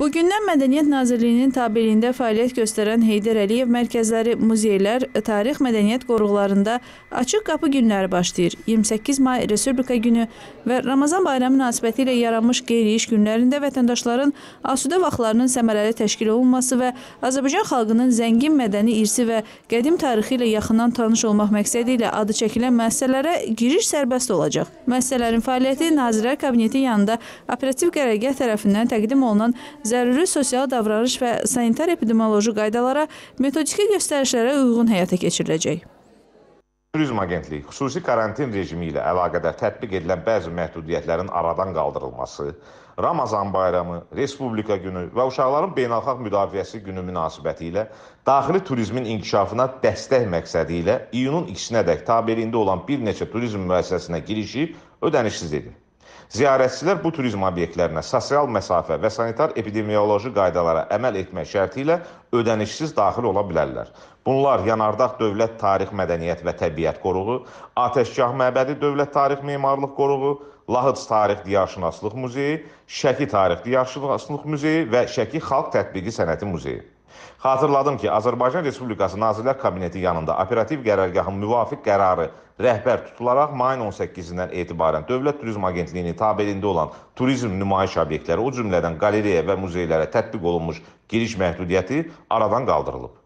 Bugündən Mədəniyyət Nazirliyinin tabeliyində fəaliyyət göstərən Heydər Əliyev mərkəzləri, muzeylər, tarix mədəniyyət qoruqlarında açıq qapı günləri başlayır. 28 may Respublika günü və Ramazan bayramı münasibəti ilə yaranmış qeyri-iş günlərində vətəndaşların asudə vaxtlarının səmərəli təşkil olunması və Azərbaycan xalqının zəngin mədəni irsi və qədim tarixi ilə yaxından tanış olmaq məqsədi ilə adı çəkilən müəssisələrə giriş sərbəst olacaq. Müəssisələrin fəaliyyəti Nazirlər Kabineti yanında operativ qərargah tərəfindən təqdim olunan zəruri sosial davranış və sanitar-epidemioloji qaydalara, metodiki göstərişlərə uyğun həyata keçiriləcək. Turizm Agentliyi xüsusi karantin rejimi ilə əlaqədar tətbiq edilən bəzi məhdudiyyətlərin aradan qaldırılması, Ramazan bayramı, Respublika günü və uşaqların beynəlxalq müdafiəsi günü münasibəti ilə daxili turizmin inkişafına dəstək məqsədi ilə iyunun 2-nədək tabeliyində olan bir neçə turizm müəssisəsinə girişi ödənişsiz edilir. Ziyarətçilər bu turizm obyektlərinə sosial məsafə və sanitar-epidemioloji qaydalara əməl etmək şərti ilə ödənişsiz daxil ola bilərlər. Bunlar Yanardağ Dövlət Tarix Mədəniyyət və Təbiət Qoruğu, Atəşgah Məbədi Dövlət Tarix Memarlıq Qoruğu, Lahıc Tarix Diyarşünaslıq Muzeyi, Şəki Tarix Diyarşünaslıq Muzeyi və Şəki Xalq Tətbiqi Sənəti Muzeyi. Xatırladım ki, Azərbaycan Respublikası Nazirlər Kabineti yanında operativ qərargahın müvafiq qərarı rəhbər tutularaq mayın 18-dən etibarən Dövlət Turizm Agentliyinin tabeliyində olan turizm nümayiş obyektləri, o cümlədən qalereya və muzeylərə tətbiq olunmuş giriş məhdudiyyəti aradan qaldırılıb.